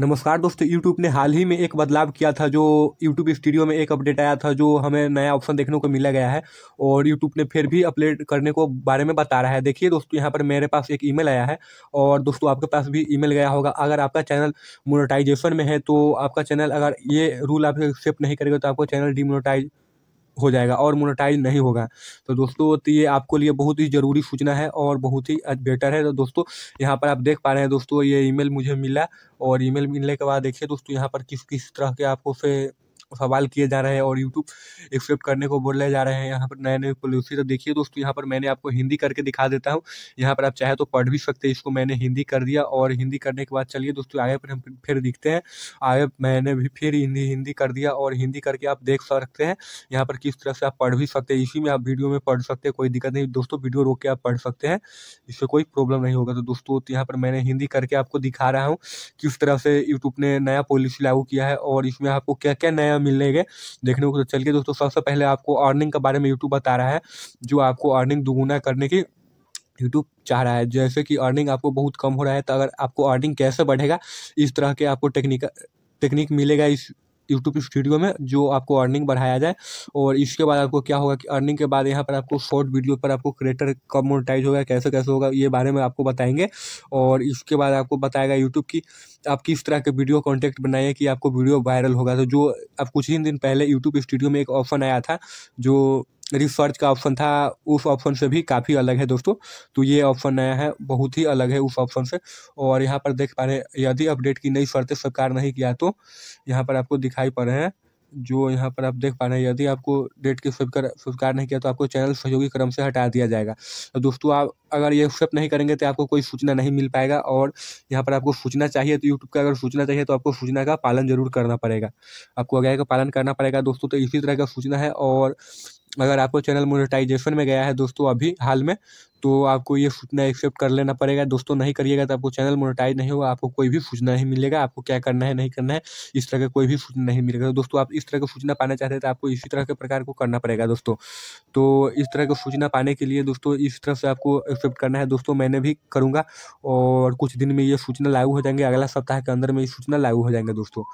नमस्कार दोस्तों यूट्यूब ने हाल ही में एक बदलाव किया था जो यूट्यूब स्टूडियो में एक अपडेट आया था जो हमें नया ऑप्शन देखने को मिला गया है और यूट्यूब ने फिर भी अपडेट करने को बारे में बता रहा है देखिए दोस्तों यहाँ पर मेरे पास एक ईमेल आया है और दोस्तों आपके पास भी ईमेल गया होगा अगर आपका चैनल मोनोटाइजेशन में है तो आपका चैनल अगर ये रूल आप एक्सेप्ट नहीं करेगा तो आपको चैनल डिमोनोटाइज हो जाएगा और मोनेटाइज नहीं होगा तो दोस्तों तो ये आपको लिए बहुत ही ज़रूरी सूचना है और बहुत ही बेटर है तो दोस्तों यहाँ पर आप देख पा रहे हैं दोस्तों ये ईमेल मुझे मिला और ईमेल मिलने के बाद देखिए दोस्तों यहाँ पर किस किस तरह के आपको से सवाल किए जा रहे हैं और यूट्यूब एक्सेप्ट करने को बोले जा रहे हैं यहाँ पर नए नए पॉलिसी तो देखिए दोस्तों यहाँ पर मैंने आपको हिंदी करके दिखा देता हूँ यहाँ पर आप चाहे तो पढ़ भी सकते हैं इसको मैंने हिंदी कर दिया और हिंदी करने के बाद चलिए दोस्तों आगे पर हम फिर दिखते हैं आगे मैंने भी फिर हिंदी हिंदी कर दिया और हिंदी करके आप देख सकते हैं यहाँ पर किस तरह से आप पढ़ भी सकते हैं इसी में आप वीडियो में पढ़ सकते हैं कोई दिक्कत नहीं दोस्तों वीडियो रोक के आप पढ़ सकते हैं इससे कोई प्रॉब्लम नहीं होगा तो दोस्तों यहाँ पर मैंने हिंदी करके आपको दिखा रहा हूँ किस तरह से यूट्यूब ने नया पॉलिसी लागू किया है और इसमें आपको क्या क्या नया मिलने के देखने को तो चलिए दोस्तों सबसे पहले आपको अर्निंग के बारे में यूट्यूब बता रहा है जो आपको अर्निंग दुगुना करने की यूट्यूब चाह रहा है जैसे कि अर्निंग आपको बहुत कम हो रहा है तो अगर आपको अर्निंग कैसे बढ़ेगा इस तरह के आपको टेक्निक टेक्निक मिलेगा इस यूट्यूब स्टूडियो में जो आपको अर्निंग बढ़ाया जाए और इसके बाद आपको क्या होगा कि अर्निंग के बाद यहाँ पर आपको शॉर्ट वीडियो पर आपको क्रिएटर कब मोनिटाइज होगा कैसे कैसे होगा ये बारे में आपको बताएंगे और इसके बाद आपको बताएगा यूट्यूब की आप किस तरह के वीडियो कॉन्टेक्ट बनाइए कि आपको वीडियो वायरल होगा तो जो अब कुछ ही दिन पहले यूट्यूब स्टूडियो में एक ऑप्शन आया था जो रिसर्च का ऑप्शन था उस ऑप्शन से भी काफ़ी अलग है दोस्तों तो ये ऑप्शन नया है बहुत ही अलग है उस ऑप्शन से और यहाँ पर देख पा रहे हैं यदि अपडेट की नई शर्तें स्वीकार नहीं किया तो यहाँ पर आपको दिखाई पड़ रहे हैं जो यहाँ पर आप देख पा रहे हैं यदि आपको डेट की स्वीकार स्वीकार नहीं किया तो आपको चैनल सहयोगी क्रम से हटा दिया जाएगा तो दोस्तों आप अगर ये एक्सेप्ट नहीं करेंगे तो आपको कोई सूचना नहीं मिल पाएगा और यहाँ पर आपको सूचना चाहिए तो यूट्यूब का अगर सूचना चाहिए तो आपको सूचना का पालन जरूर करना पड़ेगा आपको अगर का पालन करना पड़ेगा दोस्तों तो इसी तरह का सूचना है और अगर आपको चैनल मोनेटाइजेशन में गया है दोस्तों अभी हाल में तो आपको ये सूचना एक्सेप्ट कर लेना पड़ेगा दोस्तों नहीं करिएगा तो आपको चैनल मोनेटाइज नहीं होगा आपको कोई भी सूचना नहीं मिलेगा आपको क्या करना है नहीं करना है इस तरह का कोई भी सूचना नहीं मिलेगा तो दोस्तों आप इस तरह का सूचना पाना चाहते हैं तो आपको इसी तरह के प्रकार को करना पड़ेगा दोस्तों तो इस तरह की सूचना पाने के लिए दोस्तों इस तरह से आपको एक्सेप्ट करना है दोस्तों मैंने भी करूँगा और कुछ दिन में ये सूचना लागू हो जाएंगे अगला सप्ताह के अंदर में ये सूचना लागू हो जाएंगे दोस्तों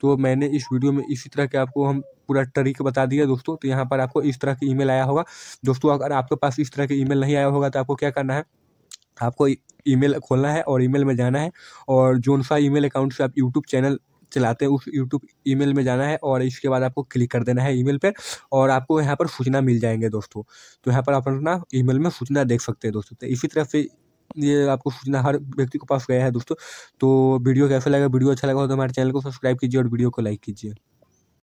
तो मैंने इस वीडियो में इसी तरह के आपको हम पूरा तरीके बता दिया दोस्तों तो यहाँ पर आपको इस तरह की ईमेल आया होगा दोस्तों अगर आपके पास इस तरह की ईमेल नहीं आया होगा तो आपको क्या करना है आपको ईमेल खोलना है और ईमेल में जाना है और जोन सा ईमेल अकाउंट से आप यूट्यूब चैनल चलाते हैं उस यूट्यूब ईमेल में जाना है और इसके बाद आपको क्लिक कर देना है ईमेल पर और आपको यहाँ पर सूचना मिल जाएंगे दोस्तों तो यहाँ पर आप अपना ईमेल में सूचना देख सकते हैं दोस्तों तो इसी तरह से ये आपको सूचना हर व्यक्ति के पास गया है दोस्तों तो वीडियो कैसा लगा वीडियो अच्छा लगा हो तो हमारे चैनल को सब्सक्राइब कीजिए और वीडियो को लाइक कीजिए